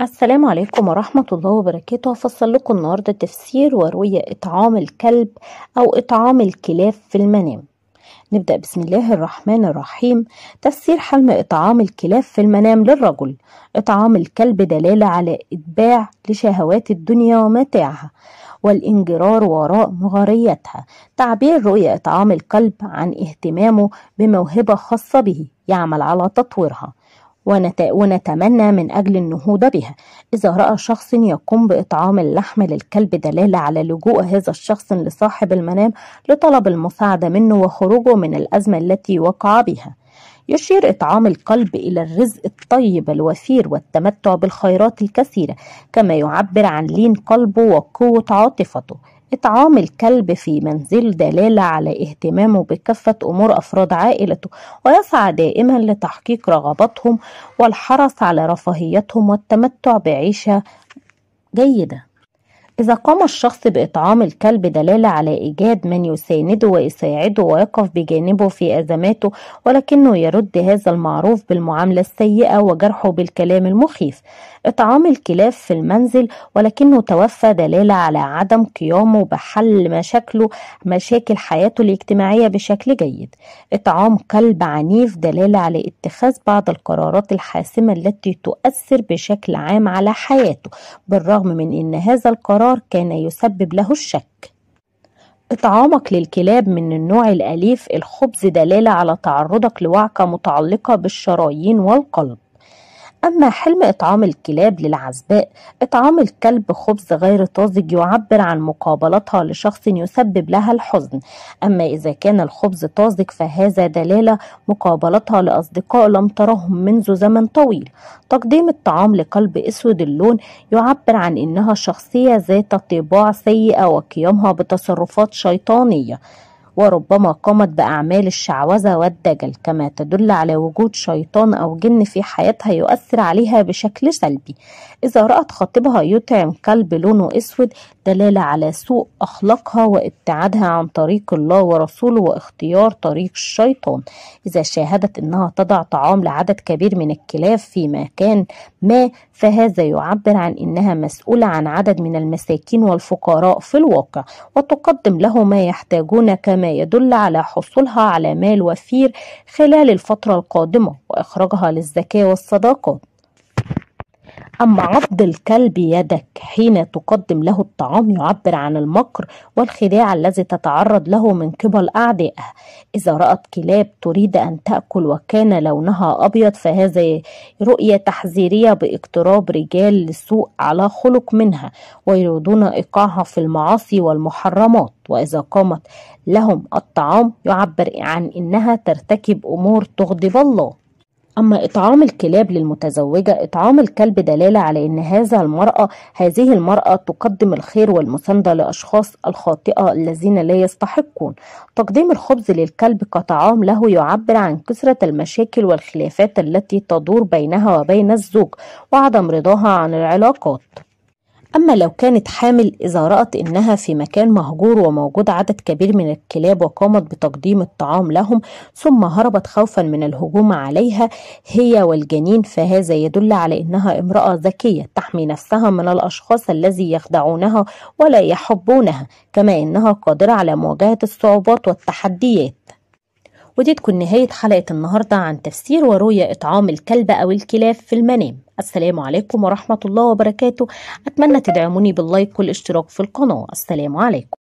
السلام عليكم ورحمة الله وبركاته هفصل لكم النهاردة تفسير ورؤية إطعام الكلب أو إطعام الكلاب في المنام نبدأ بسم الله الرحمن الرحيم تفسير حلم إطعام الكلاب في المنام للرجل إطعام الكلب دلالة على إتباع لشهوات الدنيا ومتاعها والانجرار وراء مغاريتها تعبير رؤية إطعام الكلب عن اهتمامه بموهبة خاصة به يعمل على تطويرها ونت... ونتمنى من أجل النهوض بها إذا رأى شخص يقوم بإطعام اللحم للكلب دلالة على لجوء هذا الشخص لصاحب المنام لطلب المساعدة منه وخروجه من الأزمة التي وقع بها يشير إطعام القلب إلى الرزق الطيب الوفير والتمتع بالخيرات الكثيرة كما يعبر عن لين قلبه وقوة عاطفته إطعام الكلب في منزل دلالة على اهتمامه بكافة أمور أفراد عائلته ويسعى دائما لتحقيق رغباتهم والحرص على رفاهيتهم والتمتع بعيشة جيدة إذا قام الشخص بإطعام الكلب دلالة على إيجاد من يسانده ويساعده ويقف بجانبه في أزماته ولكنه يرد هذا المعروف بالمعاملة السيئة وجرحه بالكلام المخيف إطعام الكلاب في المنزل ولكنه توفى دلالة على عدم قيامه بحل مشاكله مشاكل حياته الاجتماعية بشكل جيد إطعام كلب عنيف دلالة على اتخاذ بعض القرارات الحاسمة التي تؤثر بشكل عام على حياته بالرغم من أن هذا القرار الفار كان يسبب له الشك إطعامك للكلاب من النوع الأليف الخبز دلالة على تعرضك لوعكة متعلقة بالشرايين والقلب أما حلم إطعام الكلاب للعزباء إطعام الكلب خبز غير طازج يعبر عن مقابلتها لشخص يسبب لها الحزن أما إذا كان الخبز طازج فهذا دلالة مقابلتها لأصدقاء لم ترهم منذ زمن طويل تقديم الطعام لكلب أسود اللون يعبر عن إنها شخصية ذات طباع سيئة وقيامها بتصرفات شيطانية وربما قامت بأعمال الشعوذة والدجل كما تدل على وجود شيطان أو جن في حياتها يؤثر عليها بشكل سلبي إذا رأت خطيبها يطعم كلب لونه أسود دلالة على سوء أخلاقها وابتعادها عن طريق الله ورسوله واختيار طريق الشيطان إذا شاهدت أنها تضع طعام لعدد كبير من الكلاب في مكان ما فهذا يعبر عن أنها مسؤولة عن عدد من المساكين والفقراء في الواقع وتقدم له ما يحتاجون كما ما يدل على حصولها على مال وفير خلال الفترة القادمة وإخراجها للزكاة والصداقات أما عض الكلب يدك حين تقدم له الطعام يعبر عن المكر والخداع الذي تتعرض له من قبل أعدائها إذا رأت كلاب تريد أن تأكل وكان لونها أبيض فهذا رؤية تحذيرية باقتراب رجال للسوء على خلق منها ويريدون إيقاعها في المعاصي والمحرمات وإذا قامت لهم الطعام يعبر عن إنها ترتكب أمور تغضب الله أما إطعام الكلاب للمتزوجة إطعام الكلب دلالة على أن هذا المرأة هذه المرأة تقدم الخير والمساندة لأشخاص الخاطئة الذين لا يستحقون تقديم الخبز للكلب كطعام له يعبر عن كثرة المشاكل والخلافات التي تدور بينها وبين الزوج وعدم رضاها عن العلاقات أما لو كانت حامل إذا رأت إنها في مكان مهجور وموجود عدد كبير من الكلاب وقامت بتقديم الطعام لهم ثم هربت خوفا من الهجوم عليها هي والجنين فهذا يدل على إنها امرأة ذكية تحمي نفسها من الأشخاص الذي يخدعونها ولا يحبونها كما إنها قادرة على مواجهة الصعوبات والتحديات ودي تكون نهاية حلقة النهاردة عن تفسير ورؤية إطعام الكلب أو الكلاب في المنام السلام عليكم ورحمة الله وبركاته أتمنى تدعموني باللايك والاشتراك في القناة السلام عليكم